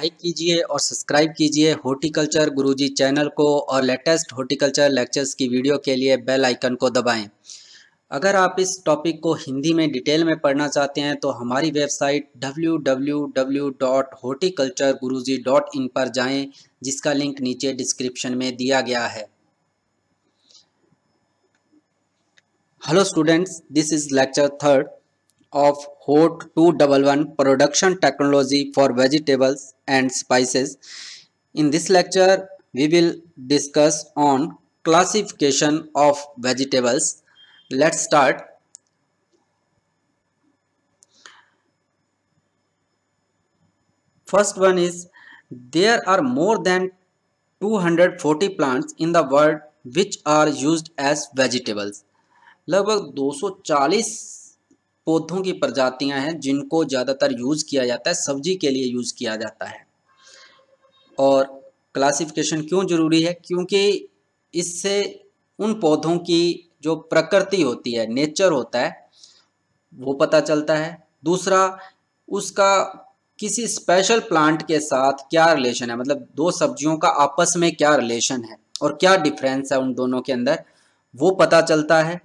Like कीजिए और subscribe कीजिए हॉर्टिकल्चर गुरुजी चैनल को और लेटेस्ट हॉर्टिकल्चर लेक्चर्स की वीडियो के लिए बेल आइकन को दबाएं। अगर आप इस टॉपिक को हिंदी में डिटेल में पढ़ना चाहते हैं तो हमारी वेबसाइट डब्ल्यू पर जाएं जिसका लिंक नीचे डिस्क्रिप्शन में दिया गया है hello students this is lecture third of HOT 211 production technology for vegetables and spices. In this lecture, we will discuss on classification of vegetables. Let's start. First one is there are more than 240 plants in the world which are used as vegetables. लगभग 240 पौधों की प्रजातियां हैं जिनको ज़्यादातर use किया जाता है सब्जी के लिए यूज़ किया जाता है और क्लासिफिकेशन क्यों ज़रूरी है क्योंकि इससे उन पौधों की जो प्रकृति होती है नेचर होता है वो पता चलता है दूसरा उसका किसी स्पेशल प्लांट के साथ क्या रिलेशन है मतलब दो सब्जियों का आपस में क्या रिलेशन है और क्या डिफरेंस है उन दोनों के अंदर वो पता चलता है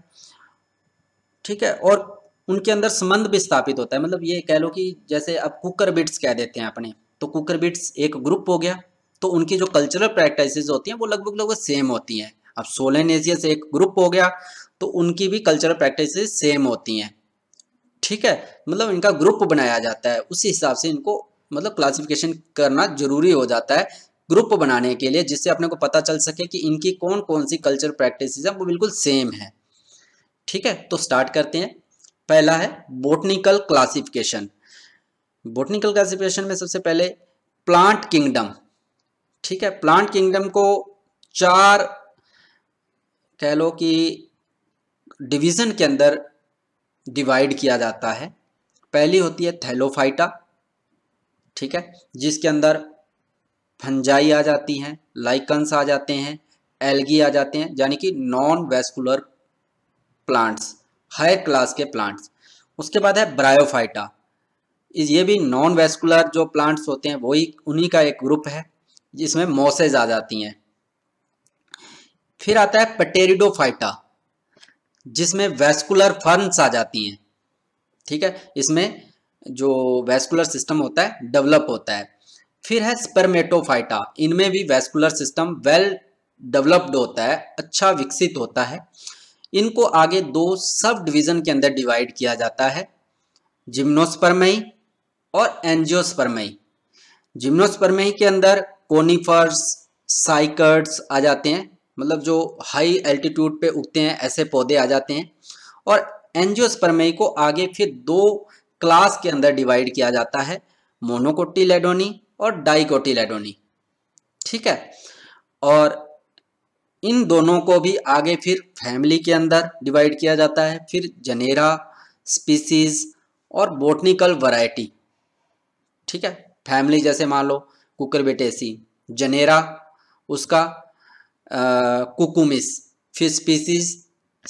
ठीक है और उनके अंदर संबंध भी स्थापित होता है मतलब ये कह लो कि जैसे अब कुकर बिट्स कह देते हैं अपने तो कुकर बिट्स एक ग्रुप हो गया तो उनकी जो कल्चरल प्रैक्टिसेस होती हैं वो लगभग लगभग सेम होती हैं अब सोलन एजियस एक ग्रुप हो गया तो उनकी भी कल्चरल प्रैक्टिस सेम होती हैं ठीक है मतलब इनका ग्रुप बनाया जाता है उसी हिसाब से इनको मतलब क्लासिफिकेशन करना जरूरी हो जाता है ग्रुप बनाने के लिए जिससे अपने को पता चल सके कि इनकी कौन कौन सी कल्चर प्रैक्टिस है वो बिल्कुल सेम है ठीक है तो स्टार्ट करते हैं पहला है बोटनिकल क्लासिफिकेशन बोटनिकल क्लासिफिकेशन में सबसे पहले प्लांट किंगडम ठीक है प्लांट किंगडम को चार कह लो कि डिवीज़न के अंदर डिवाइड किया जाता है पहली होती है थैलोफाइटा ठीक है जिसके अंदर फंजाई आ जाती हैं लाइकन्स आ जाते हैं एल्गी आ जाते हैं यानी कि non vascular plants high class के प्लांट्स उसके बाद है ब्रायोफाइटा ये भी नॉन वेस्कुलर जो प्लांट्स होते हैं वही उन्हीं का एक ग्रुप है जिसमें मोसेज आ जाती हैं फिर आता है पटेरिडोफाइटा जिसमें वेस्कुलर फर्न्स आ जाती हैं ठीक है इसमें जो वेस्कुलर सिस्टम होता है डेवलप होता है फिर है स्पर्मेटोफाइटा इनमें भी वेस्कुलर सिस्टम वेल डेवलप्ड होता है अच्छा विकसित होता है इनको आगे दो सब डिवीजन के अंदर डिवाइड किया जाता है जिम्नोस्पर्मई और एंजियोस्पर्मई जिम्नोस्पर्मई के अंदर कोनीफर्स साइकर्ड्स आ जाते हैं मतलब जो हाई एल्टीट्यूड पे उगते हैं ऐसे पौधे आ जाते हैं और एंजियोस्पर्मई को आगे फिर दो क्लास के अंदर डिवाइड किया जाता है मोनोकोटी और डाइकोटी ठीक है और इन दोनों को भी आगे फिर फैमिली के अंदर डिवाइड किया जाता है फिर जनेरा स्पीसीज और बोटनिकल वराइटी ठीक है फैमिली जैसे मान लो कुकर बेटेसी जनेरा उसका आ, कुकुमिस फिर स्पीसीज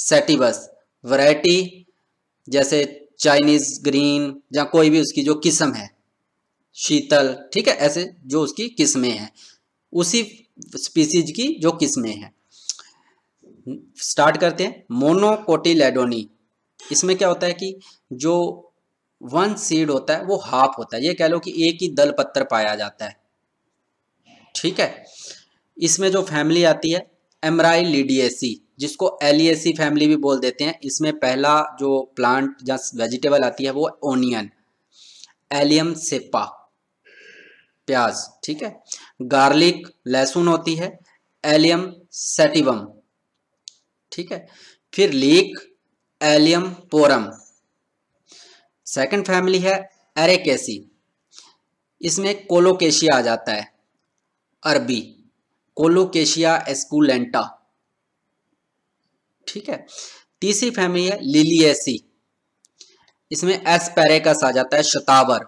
सेटिबस वराइटी जैसे चाइनीज ग्रीन या कोई भी उसकी जो किस्म है शीतल ठीक है ऐसे जो उसकी किस्में हैं उसी स्पीसीज की जो किस्में हैं स्टार्ट करते हैं मोनोकोटिलेडोनी इसमें क्या होता है कि जो वन सीड होता है वो हाफ होता है ये कह लो कि एक ही दल पत्थर पाया जाता है ठीक है इसमें जो फैमिली आती है एमराई लीडीएसी जिसको एलिएसी फैमिली भी बोल देते हैं इसमें पहला जो प्लांट या वेजिटेबल आती है वो ओनियन एलियम सेपा प्याज ठीक है गार्लिक लहसुन होती है एलियम सेटिवम ठीक है फिर leek allium porrum second family है एरेकेसी इसमें कोलोकेशिया आ जाता है अरबी कोलोकेशिया एस्कुलेंटा ठीक है तीसरी फैमिली है लिलियसी इसमें एस्पेरेकस आ जाता है शतावर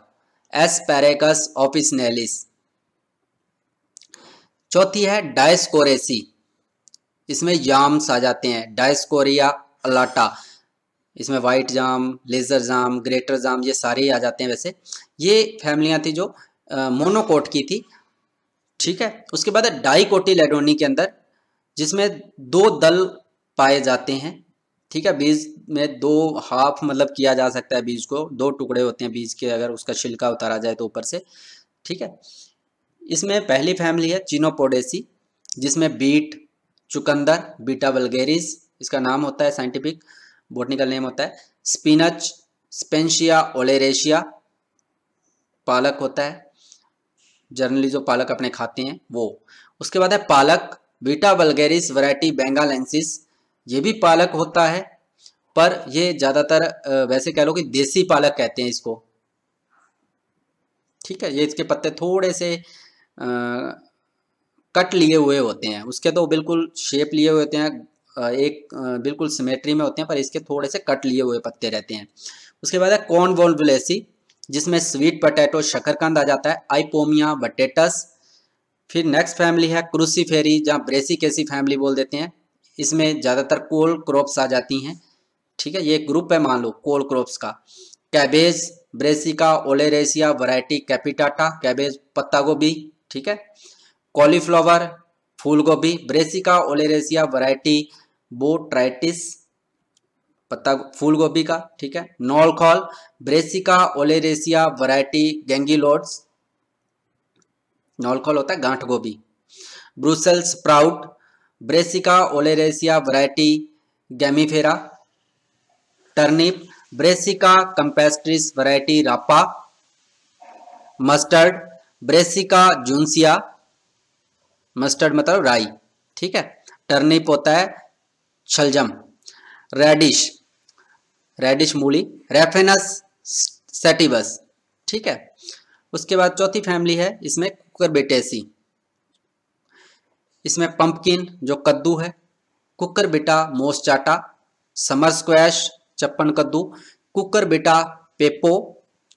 एस्पेरेकस ऑफिसनेलिस चौथी है डायस्कोरेसी इसमें जाम्स आ जाते हैं डायस्कोरिया अलाटा इसमें white yam lesser yam greater yam ये सारे आ जाते हैं वैसे ये फैमिलियाँ थी जो मोनोकोट की थी ठीक है उसके बाद लेडोनी के अंदर जिसमें दो दल पाए जाते हैं ठीक है बीज में दो हाफ मतलब किया जा सकता है बीज को दो टुकड़े होते हैं बीज के अगर उसका छिलका उतारा जाए तो ऊपर से ठीक है इसमें पहली फैमिली है चिनोपोडेसी जिसमें बीट चुकंदर बीटा वलगेरिस इसका नाम होता है साइंटिफिक बोटनिकल नेम होता है स्पिनच स्पेंशिया ओलेरेशिया पालक होता है जर्नली जो पालक अपने खाते हैं वो उसके बाद है पालक बीटा वलगेरिस वैरायटी बेंगालेंसिस ये भी पालक होता है पर ये ज़्यादातर वैसे कह लो कि देसी पालक कहते हैं इसको ठीक है ये इसके पत्ते थोड़े से कट लिए हुए होते हैं उसके तो बिल्कुल शेप लिए हुए होते हैं एक बिल्कुल सिमेट्री में होते हैं पर इसके थोड़े से कट लिए हुए पत्ते रहते हैं उसके बाद है कॉर्न वोल्वलेसी जिसमें स्वीट पटेटो शकरकंद आ जाता है आईपोमिया बटेटस फिर नेक्स्ट फैमिली है क्रूसी फेरी जहाँ ब्रेसी कैसी फैमिली बोल देते हैं इसमें ज़्यादातर कोल क्रॉप्स आ जाती हैं ठीक है ये ग्रुप है मान लो कोल क्रॉप्स का cabbage brassica oleracea variety capitata cabbage पत्ता गोभी ठीक है कॉलीफ्लावर फूलगोभी ब्रेसिका ओलेरेसिया वैरायटी बोट्राइटिस पत्ता फूलगोभी का ठीक है knolkhol brassica oleracea variety gongylodes knolkhol होता है गांठ गोभी Brussels sprout brassica oleracea variety gemmifera turnip brassica campestris variety rapa mustard brassica juncea mustard मतलब राई ठीक है टर्निप होता है छलजम रेडिश रेडिश मूली रेफेनस सेटिवस ठीक है उसके बाद चौथी फैमिली है इसमें कुकरबेटेसी इसमें पंपकिन जो कद्दू है कुकरबिटा मोसचाटा समर स्क्वैश चप्पन कद्दू कुकरबिटा पेपो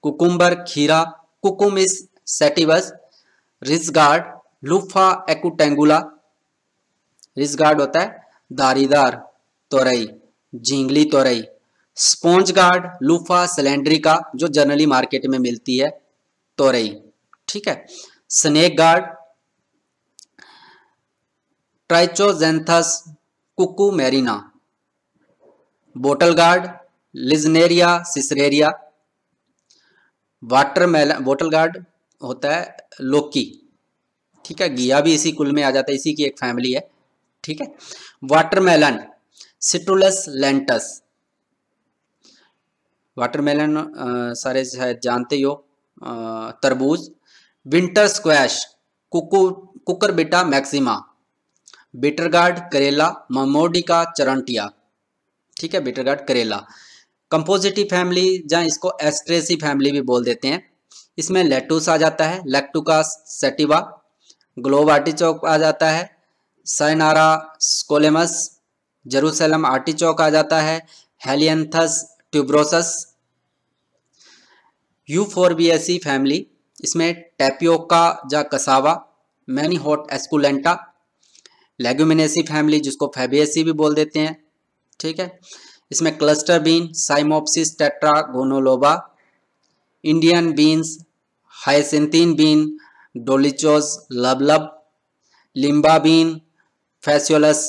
कुकुम्बर खीरा cucumis sativus ridge gourd luffa acutangula ridge gourd होता है दारीदार तोरई झींगली तोरई स्पॉन्ज गार्ड लूफा सिलेंड्रिका जो जनरली मार्केट में मिलती है तोरई ठीक है snake gourd Trichosanthes cucumerina bottle gourd Lagenaria siceraria watermelon bottle gourd होता है लोकी ठीक है गिया भी इसी कुल में आ जाता है इसी की एक फैमिली है ठीक है वाटरमेलन सिट्रुलस लेंटस वाटरमेलन सारे शायद जानते ही हो आ, तरबूज विंटर स्क्वैश कुकु कुकर बिटा मैक्सिमा बिटरगार्ड करेला ममोडिका चरंटिया ठीक है बिटरगार्ड करेला कंपोजिटिव फैमिली जहाँ इसको एस्ट्रेसी फैमिली भी बोल देते हैं इसमें लेटूस आ जाता है लेक्टुका सेटिवा ग्लोब आटी चौक आ जाता है सैनारा स्कोलेमस जरूसलम आटी चौक आ जाता है Helianthus tuberosus Euphorbiaceae family इसमें टैपियोका जा cassava Manihot esculenta Leguminosae family जिसको फेबियसी भी बोल देते हैं ठीक है इसमें cluster bean Cyamopsis tetragonoloba Indian beans hyacinth bean Dolichos lablab lima bean Phaseolus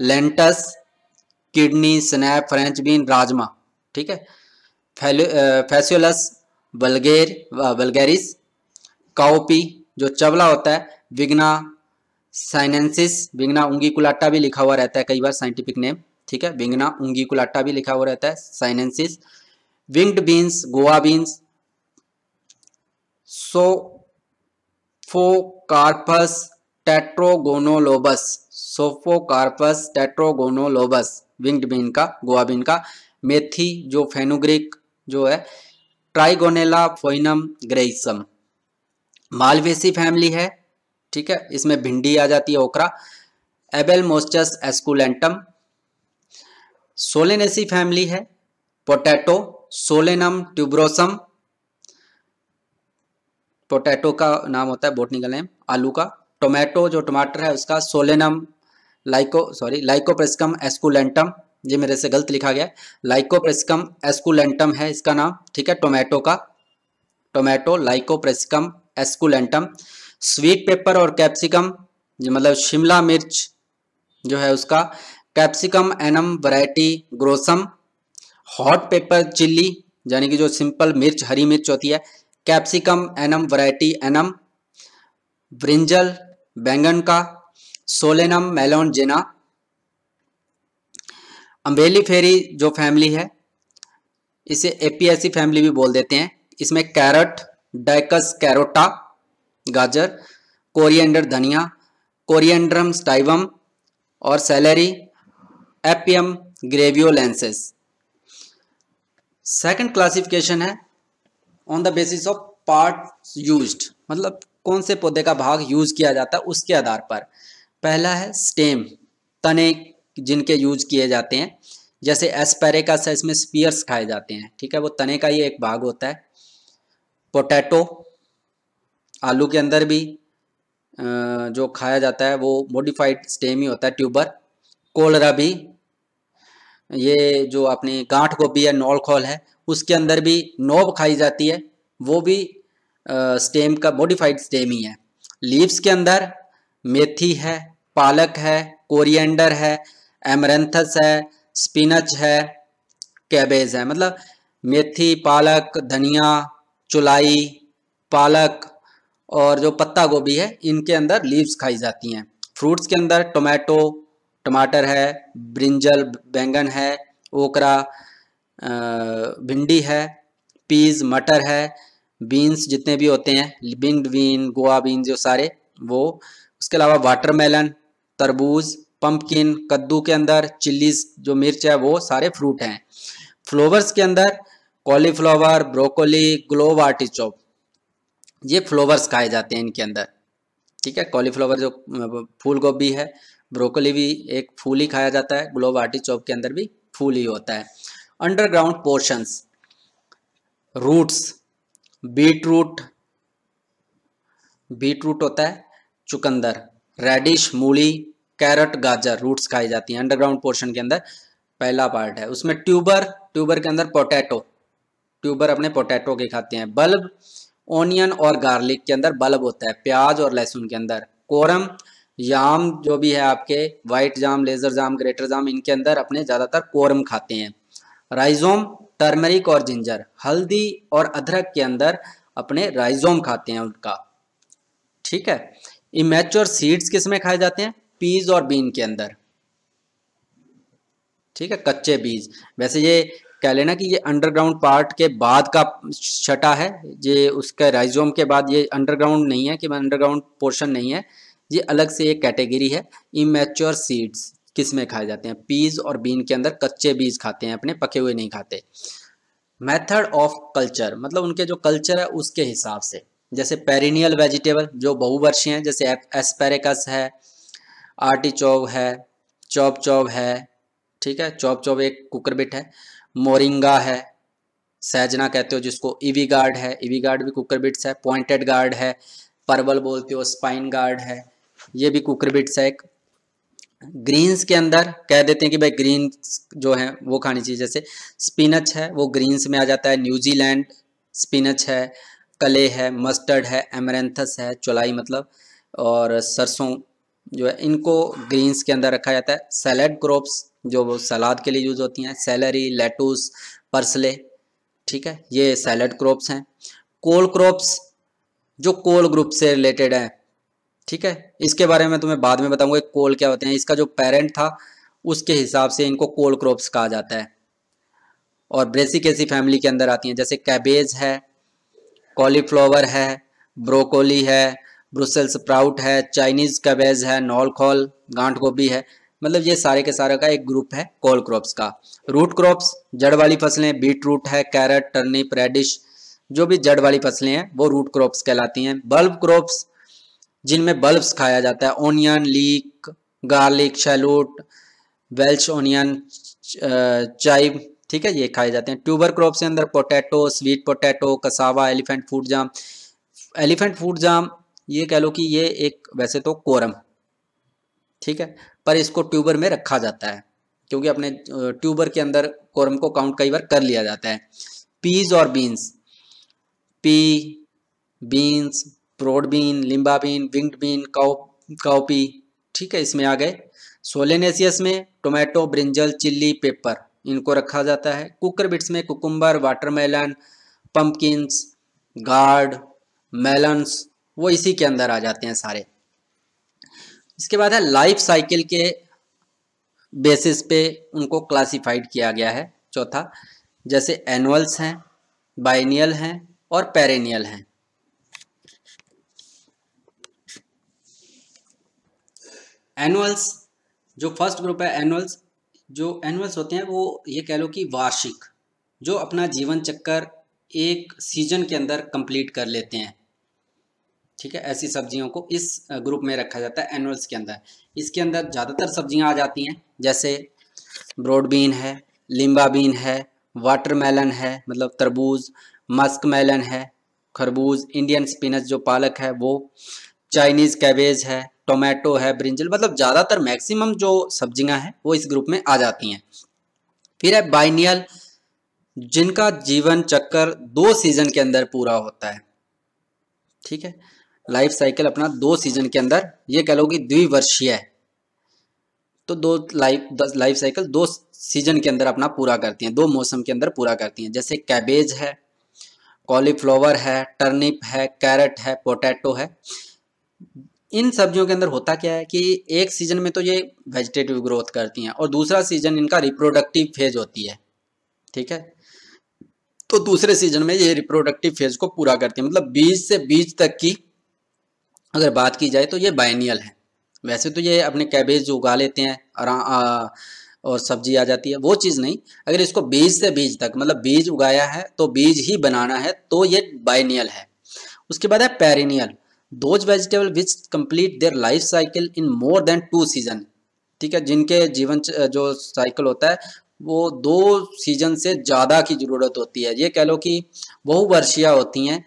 lunatus kidney snap French bean राजमा ठीक है फैसियोलस बलगेर बलगेरिस काओपी जो चवला होता है विग्ना साइनेंसिस विग्ना कुलाटा भी लिखा हुआ रहता है कई बार साइंटिफिक नेम ठीक है विग्ना कुलाटा भी लिखा हुआ रहता है sinensis winged beans Goa beans so Psophocarpus tetragonolobus Psophocarpus tetragonolobus winged bean का गोवा बीन का मेथी जो फेनुग्रिक जो है Trigonella foenum graecum Malvaceae family है ठीक है इसमें भिंडी आ जाती है okra Abelmoschus esculentum Solanaceae family है पोटैटो सोलेनम ट्यूब्रोसम पोटैटो का नाम होता है बोटनिकल नेम आलू का टोमेटो जो टमाटर है उसका Solanum lyco sorry Lycopersicon esculentum ये मेरे से गलत लिखा गया है लाइकोप्रेस्कम एस्कुलेंटम है इसका नाम ठीक है टोमेटो का tomato Lycopersicon esculentum sweet pepper और कैप्सिकम मतलब शिमला मिर्च जो है उसका Capsicum annuum variety grossum hot pepper chilli यानी कि जो सिंपल मिर्च हरी मिर्च होती है Capsicum annuum variety annuum brinjal बैंगन का सोलेनम मेलोन जिना अम्बेली फेरी जो फैमिली है इसे एपीएसी फैमिली भी बोल देते हैं इसमें कैरट डाइकस कैरोटा गाजर कोरिएंडर धनिया कोरिएंड्रम स्टाइवम और celery Apium graveolens second classification है on the basis of part use मतलब कौन से पौधे का भाग यूज किया जाता है उसके आधार पर पहला है स्टेम तने जिनके यूज किए जाते हैं जैसे का सा इसमें स्पीयर्स खाए जाते हैं ठीक है वो तने का ही एक भाग होता है पोटैटो आलू के अंदर भी जो खाया जाता है वो मोडिफाइड स्टेम ही होता है ट्यूबर कोलरा भी ये जो अपनी गांठ गोभी नॉल खोल है उसके अंदर भी नोब खाई जाती है वो भी स्टेम का मॉडिफाइड स्टेम ही है लीव्स के अंदर मेथी है पालक है कोरिएंडर है एमरेंथस है स्पिनच है कैबेज है मतलब मेथी पालक धनिया चुलाई पालक और जो पत्ता गोभी है इनके अंदर लीव्स खाई जाती हैं फ्रूट्स के अंदर टोमेटो टमाटर है ब्रिंजल बैंगन है ओकरा भिंडी है पीज मटर है बीन्स जितने भी होते हैं बिंग बीन गोवा बीन जो सारे वो उसके अलावा वाटरमेलन तरबूज पम्पकिन कद्दू के अंदर चिल्लीज जो मिर्च है वो सारे फ्रूट हैं फ्लोवर्स के अंदर कॉलीफ्लावर ब्रोकोली ग्लोव आर्टिचॉप ये फ्लोवर्स खाए जाते हैं इनके अंदर ठीक है कॉलीफ्लावर जो फूल गोभी है ब्रोकोली भी एक फूल ही खाया जाता है ग्लोव आर्टिचॉप के अंदर भी फूल ही होता है underground portions roots beetroot beetroot होता है चुकंदर रेडिश मूली कैरट गाजर रूट्स खाई जाती है अंडरग्राउंड पोर्शन के अंदर पहला पार्ट है उसमें ट्यूबर ट्यूबर के अंदर पोटैटो ट्यूबर अपने पोटैटो के खाते हैं बल्ब ऑनियन और गार्लिक के अंदर बल्ब होता है प्याज और लहसुन के अंदर कोरम याम जो भी है आपके white yam lesser yam greater yam इनके अंदर अपने ज़्यादातर कोरम खाते हैं राइजोम टर्मरिक और जिंजर हल्दी और अदरक के अंदर अपने राइजोम खाते हैं उनका ठीक है इमेच्योर सीड्स किस में खाए जाते हैं पीज और बीन के अंदर ठीक है कच्चे बीज वैसे ये कह लेना कि ये अंडरग्राउंड पार्ट के बाद का छटा है ये उसके राइजोम के बाद ये अंडरग्राउंड नहीं है कि अंडरग्राउंड पोर्शन नहीं है ये अलग से एक कैटेगरी है इमेच्योर सीड्स किस में खाए जाते हैं पीज और बीन के अंदर कच्चे बीज खाते हैं अपने पके हुए नहीं खाते मेथड ऑफ कल्चर मतलब उनके जो कल्चर है उसके हिसाब से जैसे पेरिनियल वेजिटेबल जो बहुवर्षीय हैं जैसे एस्पेरेकस है आर्टिचोव है चौप चौब है ठीक है चौप चौब एक कुकरबिट है मोरिंगा है सैजना कहते हो जिसको ईवी गार्ड है ईवी गार्ड भी कुकरबिट्स है पॉइंटेड गार्ड है परवल बोलते हो स्पाइन गार्ड है ये भी कुकरबिट्स है एक ग्रीन्स के अंदर कह देते हैं कि भाई ग्रीन जो है वो खानी चाहिए जैसे स्पिनच है वो ग्रीन्स में आ जाता है न्यूजीलैंड स्पिनच है कले है मस्टर्ड है एमरेंथस है चौलाई मतलब और सरसों जो है इनको ग्रीन्स के अंदर रखा जाता है सैलड क्रॉप्स जो सलाद के लिए यूज़ होती हैं सैलरी लेटूस पर्सले ठीक है ये सैलड क्रॉप्स हैं कोल क्रॉप्स जो कोल ग्रुप से रिलेटेड हैं ठीक है इसके बारे में तुम्हें बाद में बताऊंगा कोल क्या होते हैं इसका जो पेरेंट था उसके हिसाब से इनको कोल क्रॉप्स कहा जाता है और ब्रेसिक ऐसी फैमिली के अंदर आती हैं जैसे कैबेज है कॉलीफ्लावर है ब्रोकोली है ब्रुसेल्स प्राउट है चाइनीज़ कैबेज है नॉलखॉल गांठ गोभी है मतलब ये सारे के सारे का एक ग्रुप है कोल क्रॉप्स का रूट क्रॉप्स जड़ वाली फसलें बीट रूट है कैरेट टर्निप रेडिश जो भी जड़ वाली फसलें हैं वो रूट क्रॉप्स कहलाती हैं बल्ब क्रॉप्स जिनमें बल्ब्स खाया जाता है onion leek garlic shallot Welsh onion chive ठीक है ये खाए जाते हैं ट्यूबर क्रॉप के अंदर potato sweet potato cassava elephant foot yam elephant foot yam ये कह लो कि ये एक वैसे तो कोरम ठीक है पर इसको ट्यूबर में रखा जाता है क्योंकि अपने ट्यूबर के अंदर कोरम को काउंट कई बार कर लिया जाता है पीज और beans pea beans broad bean lima bean winged bean cow cowpea ठीक है इसमें आ गए सोलेनेसियस में टोमेटो ब्रिंजल चिल्ली पेपर इनको रखा जाता है कुकर बिट्स में cucumber watermelon pumpkins gourd melons वो इसी के अंदर आ जाते हैं सारे इसके बाद है लाइफ साइकिल के बेसिस पे उनको क्लासिफाइड किया गया है चौथा जैसे एनुअल्स हैं बाइनियल हैं और पेरेनियल हैं एनुअल्स जो फर्स्ट ग्रुप है एनुअल्स जो एनुअल्स होते हैं वो ये कह लो कि वार्षिक जो अपना जीवन चक्कर एक सीजन के अंदर कंप्लीट कर लेते हैं ठीक है ऐसी सब्जियों को इस ग्रुप में रखा जाता है एनुअल्स के अंदर इसके अंदर ज़्यादातर सब्जियां आ जाती हैं जैसे ब्रोड बीन है लिम्बा बीन है वाटरमेलन है मतलब तरबूज मस्क मेलन है खरबूज इंडियन स्पिनच जो पालक है वो चाइनीज़ कैबेज है टोमेटो है ब्रिंजल मतलब ज़्यादातर मैक्सिमम जो सब्जियां हैं वो इस ग्रुप में आ जाती हैं फिर है बाइनियल जिनका जीवन चक्कर दो सीजन के अंदर पूरा होता है ठीक है लाइफ साइकिल अपना दो सीजन के अंदर ये कह लो कि द्विवर्षीय है तो दो लाइफ लाइफ साइकिल दो सीजन के अंदर अपना पूरा करती हैं दो मौसम के अंदर पूरा करती हैं जैसे कैबेज है कॉलीफ्लावर है टर्निप है कैरेट है पोटैटो है इन सब्जियों के अंदर होता क्या है कि एक सीजन में तो ये वेजिटेटिव ग्रोथ करती हैं और दूसरा सीजन इनका रिप्रोडक्टिव फेज होती है ठीक है तो दूसरे सीजन में ये रिप्रोडक्टिव फेज को पूरा करती है मतलब बीज से बीज तक की अगर बात की जाए तो ये बाइनियल है वैसे तो ये अपने कैबेज उगा लेते हैं और, और सब्जी आ जाती है वो चीज़ नहीं अगर इसको बीज से बीज तक मतलब बीज उगाया है तो बीज ही बनाना है तो ये बाइनियल है उसके बाद है perennial those vegetable which complete their life cycle in more than two season ठीक है जिनके जीवन जो साइकिल होता है वो दो सीजन से ज़्यादा की ज़रूरत होती है ये कह लो कि बहुवर्षीय होती हैं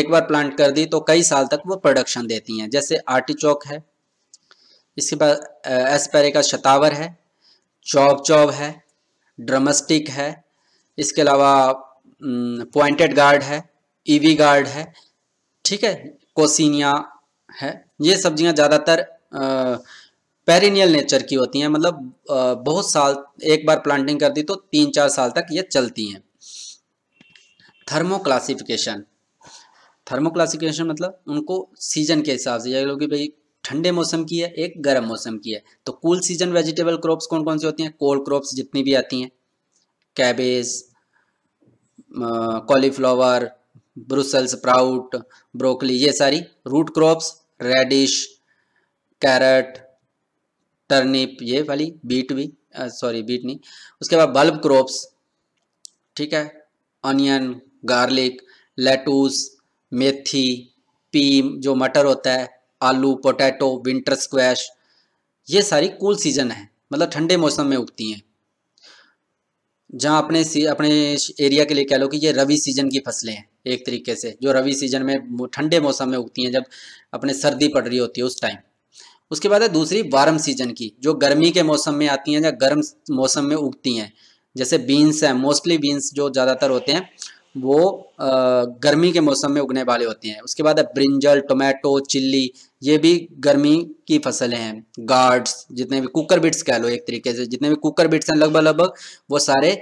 एक बार प्लांट कर दी तो कई साल तक वो प्रोडक्शन देती हैं जैसे आर्टिचौक है इसके बाद एस्पेरे का शतावर है चौब चौब है ड्रमस्टिक है इसके अलावा पॉइंटेड गार्ड है ईवी गार्ड है ठीक है कोसिनिया है ये सब्जियां ज़्यादातर पेरिनियल नेचर की होती हैं मतलब बहुत साल एक बार प्लांटिंग कर दी तो तीन चार साल तक ये चलती हैं थर्मो क्लासिफिकेशन थर्मो क्लासिफिकेशन मतलब उनको सीजन के हिसाब से ये लोग भाई ठंडे मौसम की है एक गर्म मौसम की है तो कूल सीजन वेजिटेबल क्रॉप्स कौन कौन सी होती हैं कोल्ड क्रॉप्स जितनी भी आती हैं cabbage cauliflower Brussels sprout broccoli ये सारी root crops radish carrot turnip ये वाली बीट भी सॉरी बीट नहीं उसके बाद बल्ब क्रॉप्स ठीक है ऑनियन गार्लिक लेटूस मेथी पीम जो मटर होता है आलू पोटैटो विंटर स्क्वैश ये सारी कूल सीजन है मतलब ठंडे मौसम में उगती हैं जहाँ अपने सी अपने एरिया के लिए कह लो कि ये रवि सीजन की फसलें हैं एक तरीके से जो रवि सीजन में ठंडे मौसम में उगती हैं जब अपने सर्दी पड़ रही होती है उस टाइम उसके बाद है दूसरी वार्म सीजन की जो गर्मी के मौसम में आती हैं या गर्म मौसम में उगती हैं जैसे बीन्स हैं मोस्टली बीन्स जो ज़्यादातर होते हैं वो गर्मी के मौसम में उगने वाले होते हैं उसके बाद ब्रिंजल टोमेटो चिल्ली ये भी गर्मी की फसलें हैं गार्ड्स जितने भी कुकर बिट्स कह लो एक तरीके से जितने भी कुकर बिट्स हैं लगभग लगभग वो सारे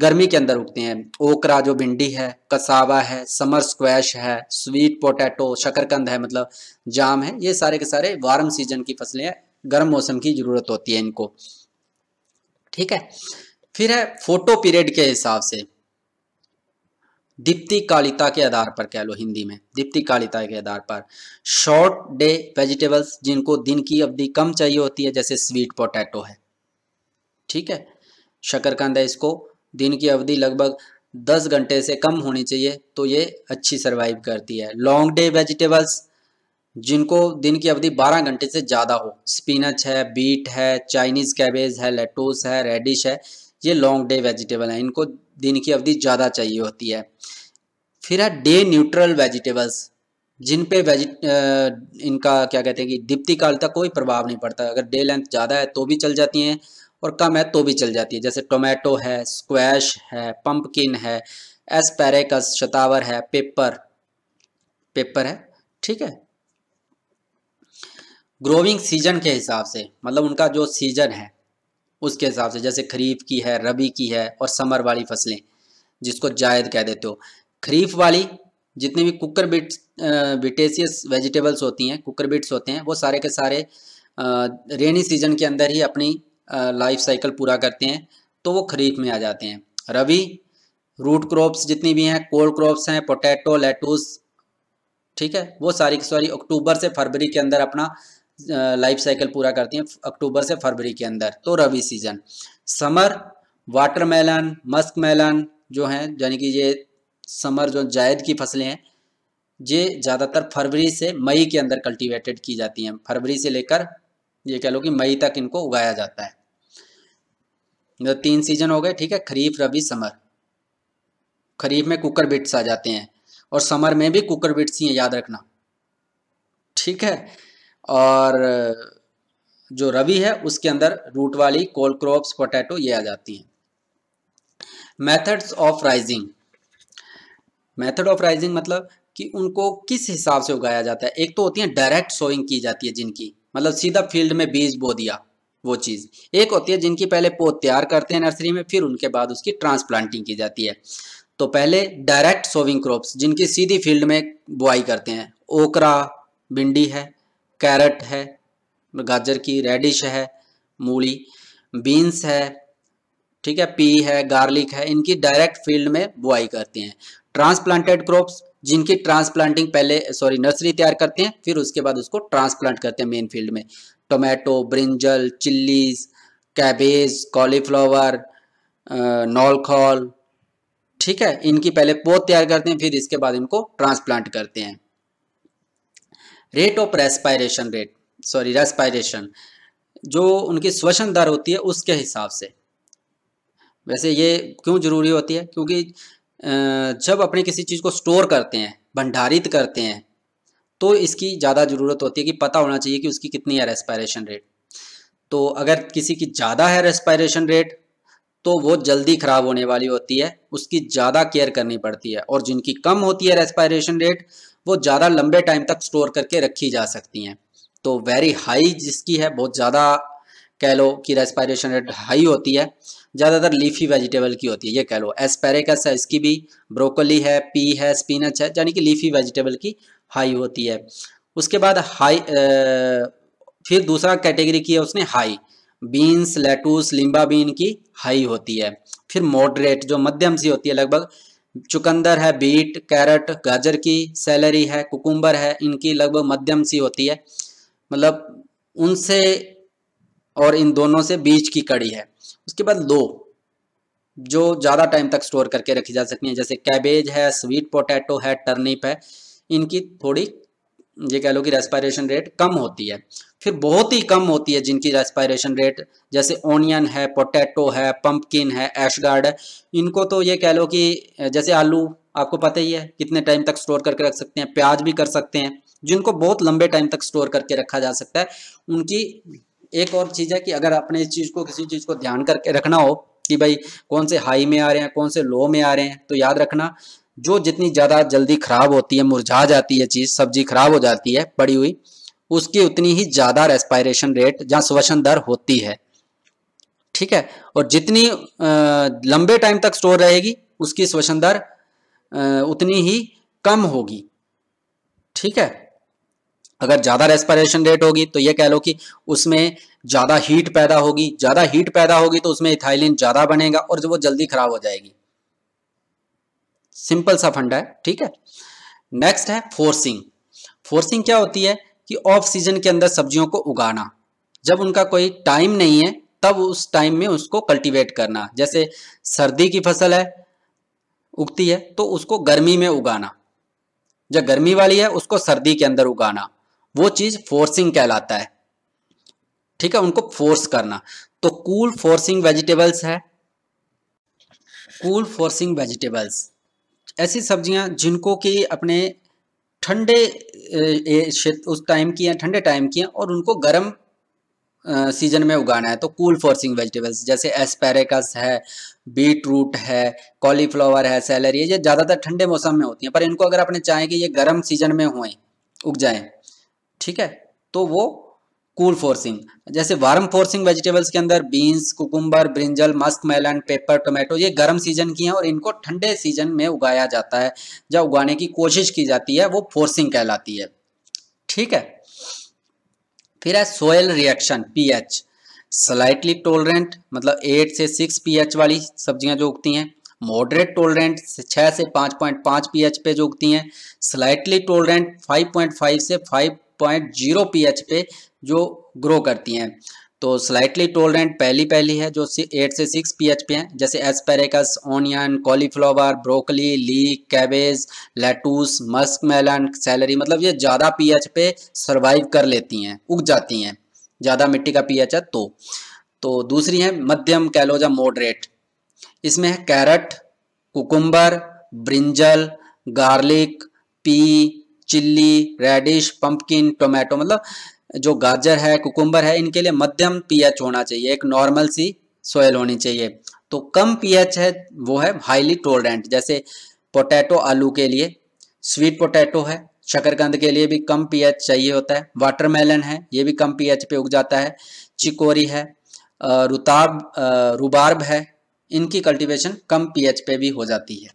गर्मी के अंदर उगते हैं ओकरा जो भिंडी है कसावा है समर स्क्वैश है स्वीट पोटैटो शकरकंद है मतलब जाम है ये सारे के सारे वार्म सीजन की फसलें हैं गर्म मौसम की ज़रूरत होती है इनको ठीक है फिर है फोटो पीरियड के हिसाब से दीप्ति कालिता के आधार पर कह लो हिंदी में दीप्ति कालिता के आधार पर शॉर्ट डे वेजिटेबल्स जिनको दिन की अवधि कम चाहिए होती है जैसे स्वीट पोटैटो है ठीक है शकरकंद है इसको दिन की अवधि लगभग दस घंटे से कम होनी चाहिए तो ये अच्छी सर्वाइव करती है लॉन्ग डे वेजिटेबल्स जिनको दिन की अवधि 12 घंटे से ज़्यादा हो स्पिनच है बीट है चाइनीज़ कैबेज है लेटोस है रेडिश है ये लॉन्ग डे वेजिटेबल हैं इनको दिन की अवधि ज़्यादा चाहिए होती है फिर है डे न्यूट्रल वेजिटेबल्स जिन पे वेजिट इनका क्या कहते हैं कि दीप्ति काल तक कोई प्रभाव नहीं पड़ता अगर डे लेंथ ज़्यादा है तो भी चल जाती हैं और कम है तो भी चल जाती है जैसे टोमेटो है स्क्वैश है पम्पकिन है एसपेरेकस शतावर है पेपर पेपर है ठीक है ग्रोविंग सीजन के हिसाब से मतलब उनका जो सीजन है उसके हिसाब से जैसे खरीफ की है रबी की है और समर वाली फसलें जिसको जायद कह देते हो खरीफ वाली जितने भी कुकर बिट बिटेसियस वेजिटेबल्स होती हैं कुकर बिट्स होते हैं वो सारे के सारे रेनी सीजन के अंदर ही अपनी लाइफ साइकिल पूरा करते हैं तो वो खरीफ में आ जाते हैं रबी रूट क्रॉप्स जितनी भी हैं कोल्ड क्रॉप्स हैं पोटैटो लेटूस ठीक है वो सारी की सारी अक्टूबर से फरवरी के अंदर अपना लाइफ साइकिल पूरा करती हैं अक्टूबर से फरवरी के अंदर तो rabi season summer watermelon muskmelon जो हैं यानी कि ये समर जो जायद की फसलें हैं ये ज़्यादातर फरवरी से मई के अंदर कल्टीवेटेड की जाती हैं फरवरी से लेकर ये कह लो कि मई तक इनको उगाया जाता है तो तीन सीजन हो गए ठीक है खरीफ रबी समर खरीफ में कुकर बिट्स आ जाते हैं और समर में भी कुकर बिट्स ही हैं याद रखना ठीक है और जो रवि है उसके अंदर रूट वाली कोल क्रॉप्स पोटैटो ये आ जाती हैं methods of raising method of raising मतलब कि उनको किस हिसाब से उगाया जाता है एक तो होती है डायरेक्ट सोइंग की जाती है जिनकी मतलब सीधा फील्ड में बीज बो दिया वो चीज़ एक होती है जिनकी पहले पोत तैयार करते हैं नर्सरी में फिर उनके बाद उसकी ट्रांसप्लांटिंग की जाती है तो पहले डायरेक्ट सोविंग क्रॉप्स जिनकी सीधी फील्ड में बुआई करते हैं ओकरा भिंडी है कैरेट है गाजर की रेडिश है मूली बीन्स है ठीक है पी है गार्लिक है इनकी डायरेक्ट फील्ड में बुआई करते हैं ट्रांसप्लांटेड क्रॉप्स जिनकी ट्रांसप्लांटिंग पहले सॉरी नर्सरी तैयार करते हैं फिर उसके बाद उसको ट्रांसप्लांट करते हैं मेन फील्ड में tomato brinjal chillies cabbage cauliflower knolkhol ठीक है इनकी पहले पोत तैयार करते हैं फिर इसके बाद इनको ट्रांसप्लांट करते हैं rate of respiration rate sorry respiration जो उनकी श्वसन दर होती है उसके हिसाब से वैसे ये क्यों ज़रूरी होती है क्योंकि जब अपने किसी चीज़ को स्टोर करते हैं भंडारित करते हैं तो इसकी ज़्यादा ज़रूरत होती है कि पता होना चाहिए कि उसकी कितनी है रेस्पायरेशन रेट तो अगर किसी की ज़्यादा है रेस्पायरेशन रेट तो वो जल्दी ख़राब होने वाली होती है उसकी ज़्यादा केयर करनी पड़ती है और जिनकी कम होती है रेस्पायरेशन रेट वो ज़्यादा लंबे टाइम तक स्टोर करके रखी जा सकती हैं तो वेरी हाई जिसकी है बहुत ज़्यादा कह लो कि रेस्पायरेशन रेट हाई होती है ज़्यादातर लीफी वेजिटेबल की होती है ये कह लो एस्पेरेकस है इसकी भी ब्रोकली है पी है स्पिनच है यानी कि लीफी वेजिटेबल की हाई होती है उसके बाद हाई फिर दूसरा कैटेगरी की है उसने high beans lettuce lima bean की हाई होती है फिर मॉडरेट जो मध्यम सी होती है लगभग चुकंदर है बीट कैरेट गाजर की सैलरी है कुकुम्बर है इनकी लगभग मध्यम सी होती है मतलब उनसे और इन दोनों से बीज की कड़ी है उसके बाद लो जो ज़्यादा टाइम तक स्टोर करके रखी जा सकती है जैसे कैबेज है स्वीट पोटैटो है टर्निप है इनकी थोड़ी ये कह लो कि रेस्पायरेशन रेट कम होती है फिर बहुत ही कम होती है जिनकी रेस्पायरेशन रेट जैसे ओनियन है पोटैटो है पम्पकिन है एशगार्ड है इनको तो ये कह लो कि जैसे आलू आपको पता ही है कितने टाइम तक स्टोर करके रख सकते हैं प्याज भी कर सकते हैं जिनको बहुत लंबे टाइम तक स्टोर करके रखा जा सकता है उनकी एक और चीज़ है कि अगर अपने इस चीज़ को किसी चीज़ को ध्यान करके रखना हो कि भाई कौन से हाई में आ रहे हैं कौन से लो में आ रहे हैं तो याद रखना जो जितनी ज़्यादा जल्दी खराब होती है मुरझा जाती है चीज़ सब्जी खराब हो जाती है पड़ी हुई उसकी उतनी ही ज़्यादा रेस्पायरेशन रेट जहाँ श्वसन दर होती है ठीक है और जितनी लंबे टाइम तक स्टोर रहेगी उसकी श्वसन दर उतनी ही कम होगी ठीक है अगर ज़्यादा रेस्पायरेशन रेट होगी तो ये कह लो कि उसमें ज़्यादा हीट पैदा होगी ज़्यादा हीट पैदा होगी तो उसमें इथाइलिन ज़्यादा बनेगा और वो जल्दी खराब हो जाएगी सिंपल सा फंडा है ठीक है नेक्स्ट है फोर्सिंग फोर्सिंग क्या होती है कि ऑफ सीजन के अंदर सब्जियों को उगाना जब उनका कोई टाइम नहीं है तब उस टाइम में उसको कल्टीवेट करना जैसे सर्दी की फसल है उगती है तो उसको गर्मी में उगाना जब गर्मी वाली है उसको सर्दी के अंदर उगाना वो चीज़ फोर्सिंग कहलाता है ठीक है उनको फोर्स करना तो कूल फोर्सिंग वेजिटेबल्स है कूल फोर्सिंग वेजिटेबल्स ऐसी सब्जियां जिनको कि अपने ठंडे उस टाइम की हैं ठंडे टाइम की हैं और उनको गर्म सीजन में उगाना है तो कूल फोर्सिंग वेजिटेबल्स जैसे एस्पेरेकस है बीट रूट है कॉलीफ्लावर है सैलरी ये ज़्यादातर ठंडे मौसम में होती हैं पर इनको अगर अपने चाहें कि ये गर्म सीजन में हुए उग जाएँ ठीक है तो वो कूल फोर्सिंग जैसे वार्म फोर्सिंग वेजिटेबल्स के अंदर beans cucumber brinjal muskmelon pepper tomato ये गर्म सीजन की हैं और इनको ठंडे सीजन में उगाया जाता है जब उगाने की कोशिश की जाती है वो फोर्सिंग कहलाती है ठीक है फिर है soil reaction pH slightly tolerant मतलब एट से सिक्स पीएच वाली सब्जियां जो उगती हैं मॉडरेट टोलरेंट छः से पाँच पॉइंट पाँच पी एच पे जो उगती हैं slightly tolerant five point five से five point zero P H पे जो ग्रो करती हैं तो स्लाइटली टोलरेंट पहली पहली है जो एट से सिक्स पी एच पे हैं जैसे asparagus onion cauliflower broccoli leek cabbage lettuce muskmelon celery मतलब ये ज़्यादा पी एच पे सर्वाइव कर लेती हैं उग जाती हैं ज़्यादा मिट्टी का पी एच है तो तो दूसरी है मध्यम कैलोजा मोडरेट मॉडरेट इसमें है carrot cucumber brinjal garlic pea chilli radish pumpkin tomato मतलब जो गाजर है कुकुम्बर है इनके लिए मध्यम पीएच होना चाहिए एक नॉर्मल सी सोयल होनी चाहिए तो कम पीएच है वो है हाईली टोलरेंट जैसे पोटैटो आलू के लिए स्वीट पोटैटो है शकरकंद के लिए भी कम पीएच चाहिए होता है वाटरमेलन है ये भी कम पीएच पे उग जाता है चिकोरी है रुताब रुबार्ब है इनकी कल्टीवेशन कम पीएच पे भी हो जाती है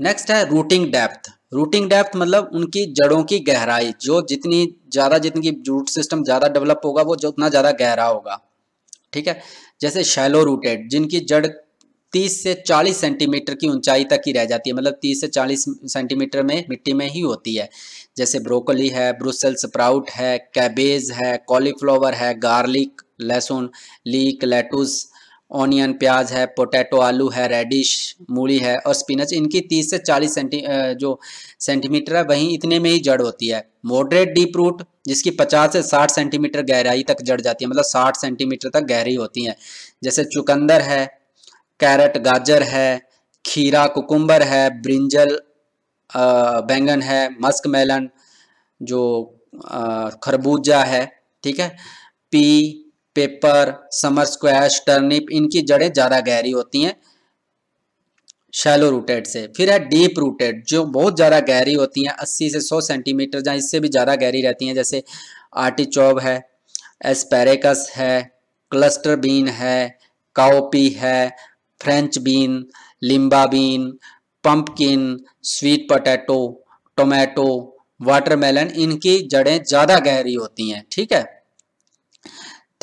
नेक्स्ट है रूटिंग डेप्थ रूटिंग डेप्थ मतलब उनकी जड़ों की गहराई जो जितनी ज़्यादा जितनी रूट सिस्टम ज़्यादा डेवलप होगा वो उतना ज़्यादा गहरा होगा ठीक है जैसे शैलो रूटेड जिनकी जड़ 30 से 40 सेंटीमीटर की ऊंचाई तक ही रह जाती है मतलब 30 से 40 सेंटीमीटर में मिट्टी में ही होती है जैसे ब्रोकली है ब्रूसल स्प्राउट है कैबेज है कॉलीफ्लावर है गार्लिक लहसुन लीक लेटूस ऑनियन प्याज है पोटैटो आलू है रेडिश मूली है और स्पिनच इनकी 30 से 40 सेंटी जो सेंटीमीटर है वहीं इतने में ही जड़ होती है मॉडरेट डीप रूट जिसकी 50 से 60 सेंटीमीटर गहराई तक जड़ जाती है मतलब 60 सेंटीमीटर तक गहरी होती हैं जैसे चुकंदर है कैरेट गाजर है खीरा कुकुम्बर है ब्रिंजल बैंगन है मस्क मेलन जो खरबूजा है ठीक है pea pepper summer squash turnip इनकी जड़ें ज़्यादा गहरी होती हैं शैलो रूटेड से फिर है डीप रूटेड जो बहुत ज़्यादा गहरी होती हैं 80 से 100 सेंटीमीटर जहाँ इससे भी ज़्यादा गहरी रहती हैं जैसे चौब है एस्पेरेकस है क्लस्टर बीन है काओपी है French bean lima bean pumpkin sweet potato tomato watermelon इनकी जड़ें ज़्यादा गहरी होती हैं ठीक है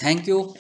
Thank you.